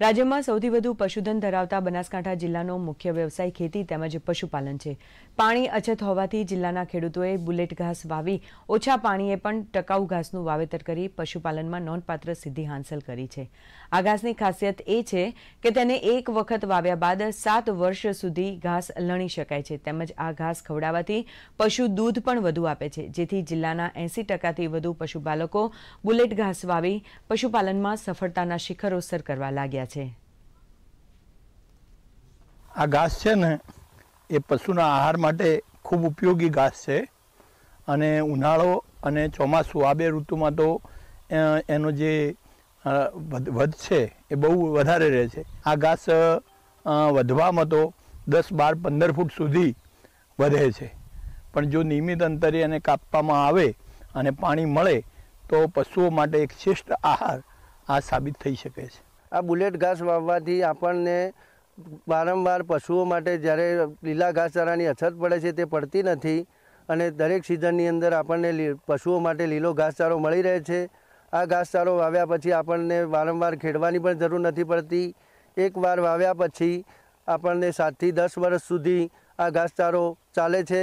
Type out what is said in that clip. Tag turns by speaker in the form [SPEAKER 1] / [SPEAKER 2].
[SPEAKER 1] રાજ્યમાં સૌથી વધુ પશુધન ધરાવતા બનાસકાંઠા જિલ્લાનો મુખ્ય વ્યવસાય ખેતી તેમજ પશુપાલન છે પાણી અછત હોવાથી જિલ્લાના ખેડૂતોએ બુલેટ ઘાસ વાવી ઓછા પાણીએ પણ ટકાઉ ઘાસનું વાવેતર કરી પશુપાલનમાં નોંધપાત્ર સિદ્ધિ હાંસલ કરી છે આ ઘાસની ખાસિયત એ છે કે તેને એક વખત વાવ્યા બાદ સાત વર્ષ સુધી ઘાસ લણી શકાય છે તેમજ આ ઘાસ ખવડાવવાથી પશુ દૂધ પણ વધુ આપે છે જેથી જિલ્લાના એંસી ટકાથી વધુ પશુપાલકો બુલેટ ઘાસ વાવી પશુપાલનમાં સફળતાના શિખરો સર કરવા લાગ્યા રહ્યા છે
[SPEAKER 2] આ ઘાસ છે ને એ પશુના આહાર માટે ખૂબ ઉપયોગી ઘાસ છે અને ઉનાળો અને ચોમાસું આ બે ઋતુમાં તો એનો જે વધ છે એ બહુ વધારે રહે છે આ ઘાસ વધવામાં તો દસ બાર પંદર ફૂટ સુધી વધે છે પણ જો નિયમિત અંતરે એને કાપવામાં આવે અને પાણી મળે તો પશુઓ માટે એક શ્રેષ્ઠ આહાર આ સાબિત થઈ શકે છે
[SPEAKER 3] આ બુલેટ ઘાસ વાવવાથી આપણને વારંવાર પશુઓ માટે જ્યારે લીલા ઘાસચારાની અછત પડે છે તે પડતી નથી અને દરેક સિઝનની અંદર આપણને પશુઓ માટે લીલો ઘાસચારો મળી રહે છે આ ઘાસચારો વાવ્યા પછી આપણને વારંવાર ખેડવાની પણ જરૂર નથી પડતી એકવાર વાવ્યા પછી આપણને સાતથી દસ વર્ષ સુધી આ ઘાસચારો ચાલે છે